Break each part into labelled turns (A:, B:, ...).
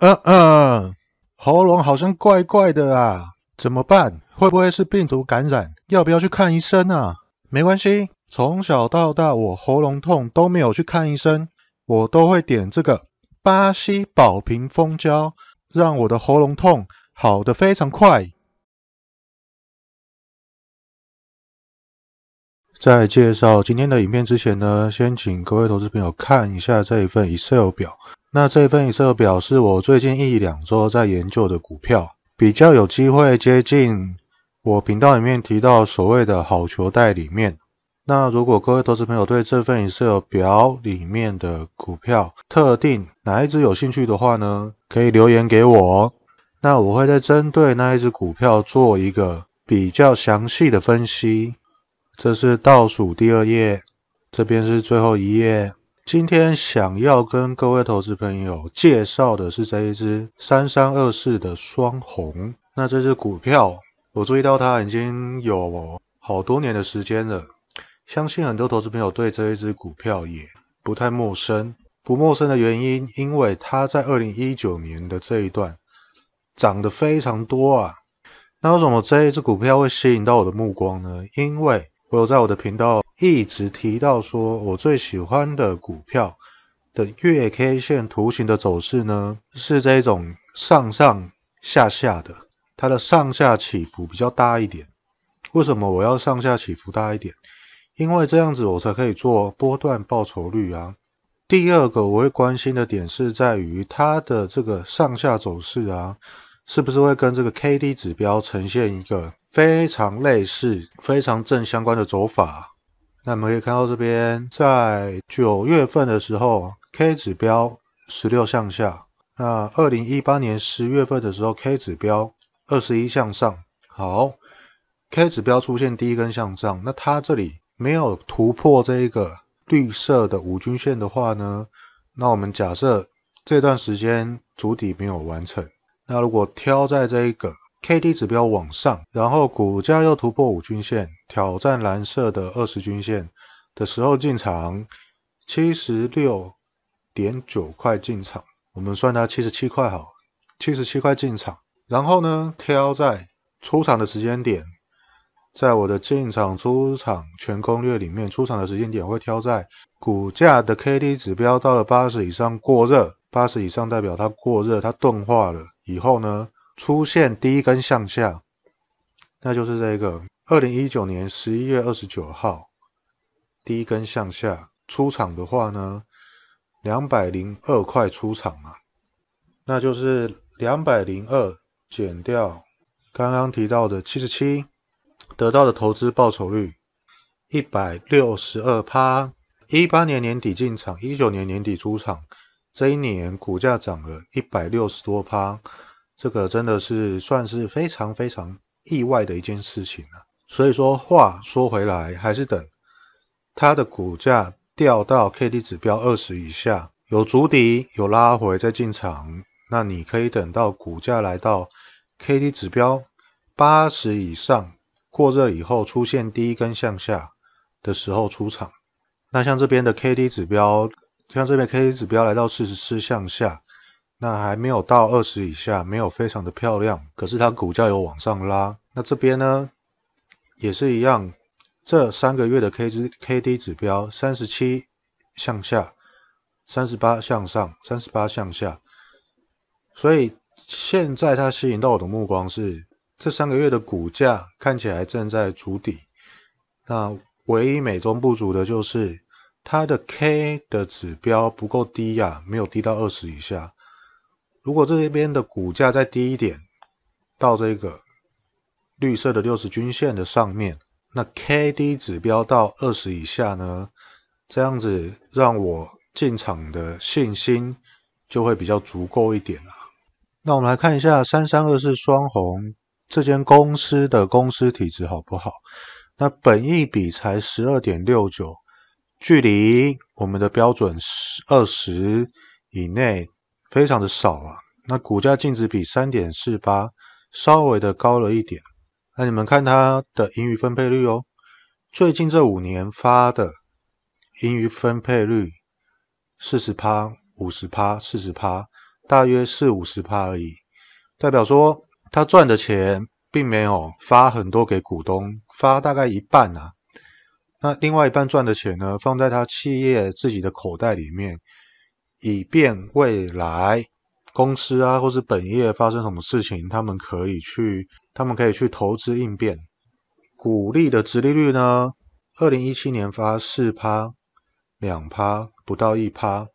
A: 嗯嗯，喉咙好像怪怪的啊，怎么办？会不会是病毒感染？要不要去看医生啊？没关系，从小到大我喉咙痛都没有去看医生，我都会点这个巴西保平蜂胶，让我的喉咙痛好的非常快。在介绍今天的影片之前呢，先请各位投资朋友看一下这一份 Excel 表。那这份 e 色表是我最近一两周在研究的股票，比较有机会接近我频道里面提到所谓的好球袋里面。那如果各位投资朋友对这份 e 色表里面的股票特定哪一只有兴趣的话呢，可以留言给我，那我会再针对那一只股票做一个比较详细的分析。这是倒数第二页，这边是最后一页。今天想要跟各位投资朋友介绍的是这一只三三二四的双红。那这只股票，我注意到它已经有好多年的时间了。相信很多投资朋友对这一只股票也不太陌生。不陌生的原因，因为它在二零一九年的这一段涨得非常多啊。那为什么这一只股票会吸引到我的目光呢？因为我有在我的频道。一直提到说，我最喜欢的股票的月 K 线图形的走势呢，是这种上上下下的，它的上下起伏比较大一点。为什么我要上下起伏大一点？因为这样子我才可以做波段报酬率啊。第二个我会关心的点是在于它的这个上下走势啊，是不是会跟这个 KD 指标呈现一个非常类似、非常正相关的走法？那我们可以看到，这边在九月份的时候，K 指标十六向下。那二零一八年十月份的时候，K 指标二十一向上。好，K 指标出现第一根向上，那它这里没有突破这一个绿色的五均线的话呢，那我们假设这段时间主底没有完成。那如果挑在这一个 K D 指标往上，然后股价又突破五均线。挑战蓝色的二十均线的时候进场，七十六点九块进场，我们算它七十七块好，七十七块进场。然后呢，挑在出场的时间点，在我的进场出场全攻略里面，出场的时间点会挑在股价的 KD 指标到了八十以上过热，八十以上代表它过热，它钝化了以后呢，出现第一根向下，那就是这个。二零一九年十一月二十九号，第一根向下出场的话呢，两百零二块出场嘛，那就是两百零二减掉刚刚提到的七十七，得到的投资报酬率一百六十二趴。一八年年底进场，一九年年底出场，这一年股价涨了一百六十多趴，这个真的是算是非常非常意外的一件事情了。所以说，话说回来，还是等它的股价掉到 KD 指标二十以下，有足底有拉回再进场。那你可以等到股价来到 KD 指标八十以上过热以后出现第一根向下的时候出场。那像这边的 KD 指标，像这边 KD 指标来到四十四向下，那还没有到二十以下，没有非常的漂亮。可是它股价有往上拉，那这边呢？也是一样，这三个月的 K 值 KD 指标，三十七向下，三十八向上，三十八向下。所以现在它吸引到我的目光是，这三个月的股价看起来正在筑底。那唯一美中不足的就是，它的 K 的指标不够低呀，没有低到二十以下。如果这边的股价再低一点，到这个。绿色的六十均线的上面，那 KD 指标到二十以下呢？这样子让我进场的信心就会比较足够一点啊。那我们来看一下三三二四双红这间公司的公司体质好不好？那本益比才十二点六九，距离我们的标准二十以内非常的少啊。那股价净值比三点四八稍微的高了一点。那你们看他的盈余分配率哦，最近这五年发的盈余分配率四十趴、五十趴、四十趴，大约是五十趴而已。代表说他赚的钱并没有发很多给股东，发大概一半啊。那另外一半赚的钱呢，放在他企业自己的口袋里面，以便未来公司啊或是本业发生什么事情，他们可以去。他们可以去投资应变，股利的殖利率呢？二零一七年发四趴，两趴不到一趴。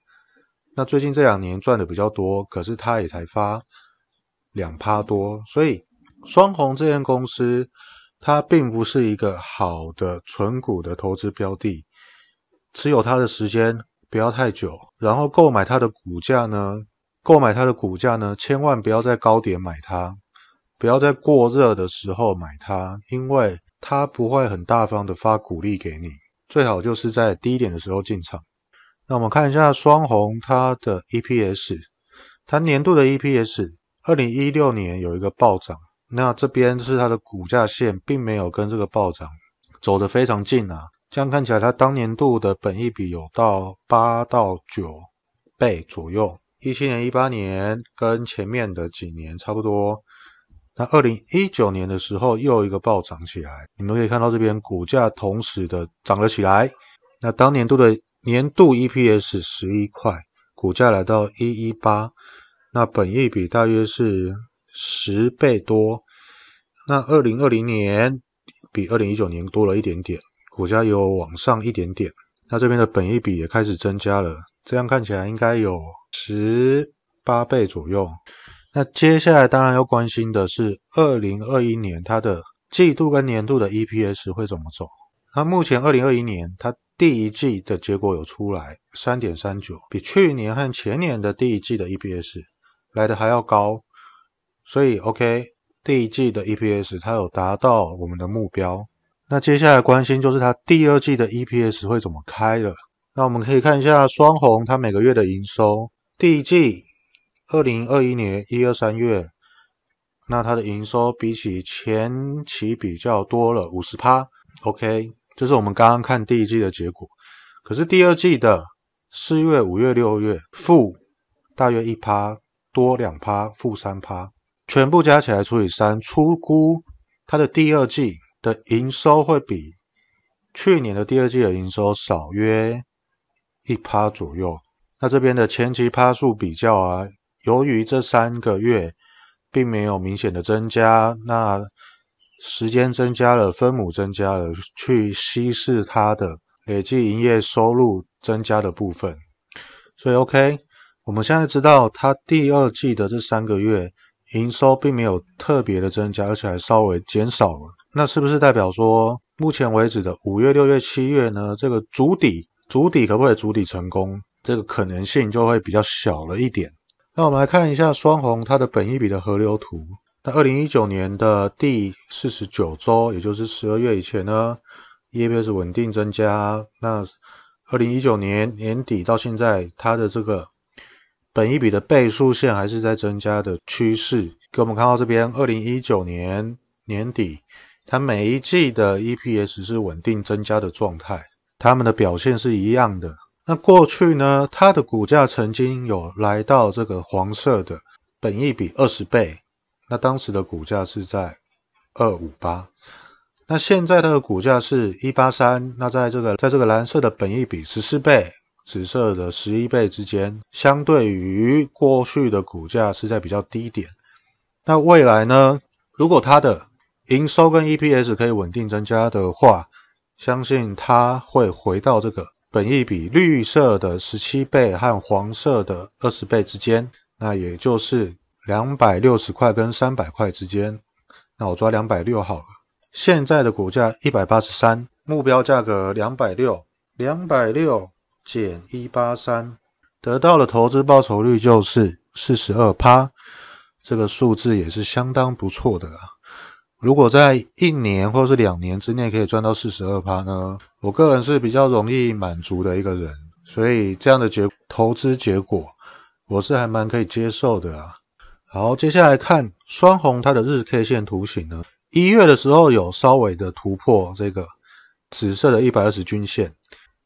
A: 那最近这两年赚的比较多，可是它也才发两趴多，所以双红这间公司，它并不是一个好的纯股的投资标的。持有它的时间不要太久，然后购买它的股价呢？购买它的股价呢？千万不要在高点买它。不要在过热的时候买它，因为它不会很大方的发鼓励给你。最好就是在低点的时候进场。那我们看一下双红它的 EPS，它年度的 EPS，二零一六年有一个暴涨，那这边是它的股价线，并没有跟这个暴涨走得非常近啊。这样看起来，它当年度的本益比有到八到九倍左右。一七年、一八年跟前面的几年差不多。那二零一九年的时候又一个暴涨起来，你们可以看到这边股价同时的涨了起来。那当年度的年度 EPS 十一块，股价来到一一八，那本益比大约是十倍多。那二零二零年比二零一九年多了一点点，股价有往上一点点。那这边的本益比也开始增加了，这样看起来应该有十八倍左右。那接下来当然要关心的是，二零二一年它的季度跟年度的 EPS 会怎么走？那目前二零二一年它第一季的结果有出来，三点三九，比去年和前年的第一季的 EPS 来的还要高，所以 OK，第一季的 EPS 它有达到我们的目标。那接下来关心就是它第二季的 EPS 会怎么开了？那我们可以看一下双红它每个月的营收，第一季。二零二一年一二三月，那它的营收比起前期比较多了五十趴。OK，这是我们刚刚看第一季的结果。可是第二季的四月、五月、六月负大约一趴，多两趴，负三趴，全部加起来除以三，出估它的第二季的营收会比去年的第二季的营收少约一趴左右。那这边的前期趴数比较啊。由于这三个月并没有明显的增加，那时间增加了，分母增加了，去稀释它的累计营业收入增加的部分。所以，OK，我们现在知道它第二季的这三个月营收并没有特别的增加，而且还稍微减少了。那是不是代表说，目前为止的五月、六月、七月呢？这个主底主底可不可以主底成功？这个可能性就会比较小了一点。那我们来看一下双红它的本益比的河流图。那二零一九年的第四十九周，也就是十二月以前呢，EPS 稳定增加。那二零一九年年底到现在，它的这个本益比的倍数线还是在增加的趋势。给我们看到这边二零一九年年底，它每一季的 EPS 是稳定增加的状态，它们的表现是一样的。那过去呢，它的股价曾经有来到这个黄色的本益比二十倍，那当时的股价是在二五八，那现在的股价是一八三，那在这个在这个蓝色的本益比十四倍、紫色的十一倍之间，相对于过去的股价是在比较低点。那未来呢，如果它的营收跟 EPS 可以稳定增加的话，相信它会回到这个。本意比绿色的十七倍和黄色的二十倍之间，那也就是两百六十块跟三百块之间。那我抓两百六好了。现在的股价一百八十三，目标价格两百六，两百六减一八三，得到的投资报酬率就是四十二趴。这个数字也是相当不错的啊。如果在一年或是两年之内可以赚到四十二趴呢？我个人是比较容易满足的一个人，所以这样的结投资结果，我是还蛮可以接受的啊。好，接下来看双红它的日 K 线图形呢，一月的时候有稍微的突破这个紫色的一百二十均线，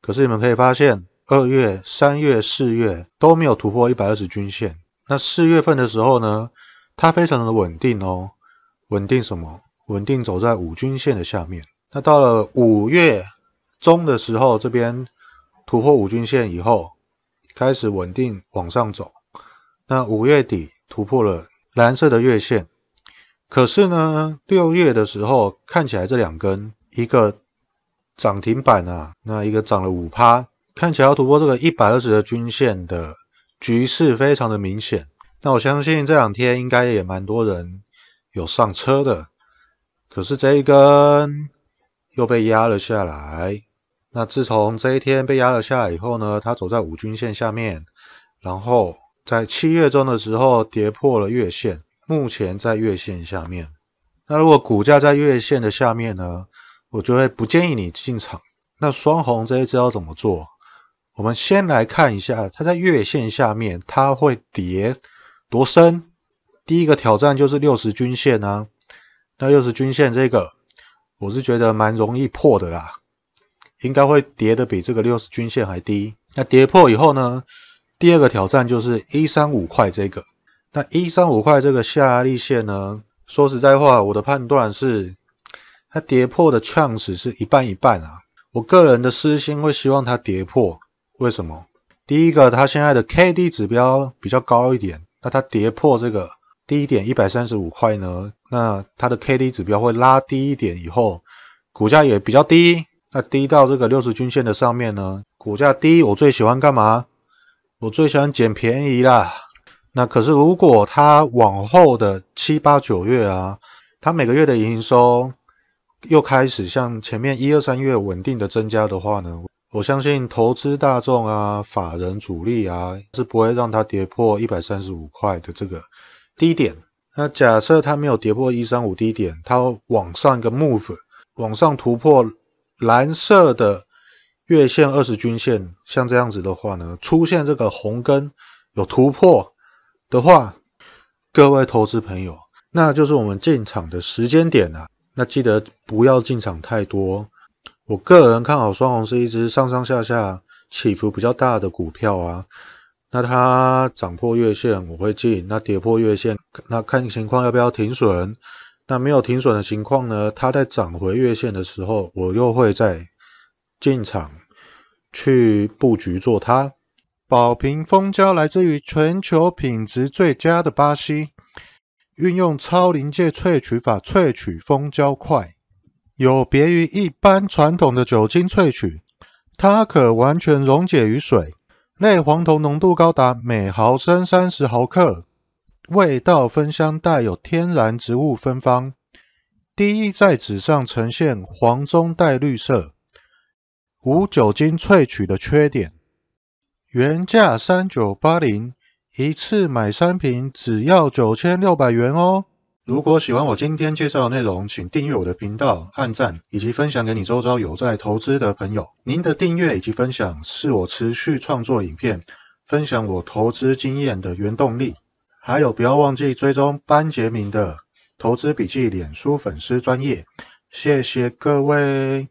A: 可是你们可以发现，二月、三月、四月都没有突破一百二十均线。那四月份的时候呢，它非常的稳定哦，稳定什么？稳定走在五均线的下面。那到了五月中的时候，这边突破五均线以后，开始稳定往上走。那五月底突破了蓝色的月线，可是呢，六月的时候看起来这两根，一个涨停板啊，那一个涨了五趴，看起来要突破这个一百二十的均线的局势非常的明显。那我相信这两天应该也蛮多人有上车的。可是这一根又被压了下来。那自从这一天被压了下来以后呢，它走在五均线下面，然后在七月中的时候跌破了月线，目前在月线下面。那如果股价在月线的下面呢，我就会不建议你进场。那双红这一要怎么做？我们先来看一下，它在月线下面它会跌多深？第一个挑战就是六十均线啊。那六十均线这个，我是觉得蛮容易破的啦，应该会跌的比这个六十均线还低。那跌破以后呢，第二个挑战就是一三五块这个，那一三五块这个下压力线呢，说实在话，我的判断是，它跌破的 Chance 是一半一半啊。我个人的私心会希望它跌破，为什么？第一个，它现在的 KD 指标比较高一点，那它跌破这个。低一点，一百三十五块呢，那它的 K D 指标会拉低一点以后，股价也比较低，那低到这个六十均线的上面呢，股价低，我最喜欢干嘛？我最喜欢捡便宜啦。那可是如果它往后的七八九月啊，它每个月的营收又开始像前面一二三月稳定的增加的话呢，我相信投资大众啊、法人主力啊是不会让它跌破一百三十五块的这个。低点，那假设它没有跌破一三五低点，它往上一个 move，往上突破蓝色的月线二十均线，像这样子的话呢，出现这个红根有突破的话，各位投资朋友，那就是我们进场的时间点啊，那记得不要进场太多。我个人看好双红是一只上上下下起伏比较大的股票啊。那它涨破月线，我会进；那跌破月线，那看情况要不要停损。那没有停损的情况呢？它在涨回月线的时候，我又会再进场去布局做它。宝瓶蜂胶来自于全球品质最佳的巴西，运用超临界萃取法萃取蜂胶块，有别于一般传统的酒精萃取，它可完全溶解于水。内黄酮浓度高达每毫升三十毫克，味道芬香，带有天然植物芬芳。第一，在纸上呈现黄中带绿色，无酒精萃取的缺点。原价三九八零，一次买三瓶只要九千六百元哦。如果喜欢我今天介绍的内容，请订阅我的频道、按赞以及分享给你周遭有在投资的朋友。您的订阅以及分享是我持续创作影片、分享我投资经验的原动力。还有，不要忘记追踪班杰明的投资笔记脸书粉丝专业。谢谢各位。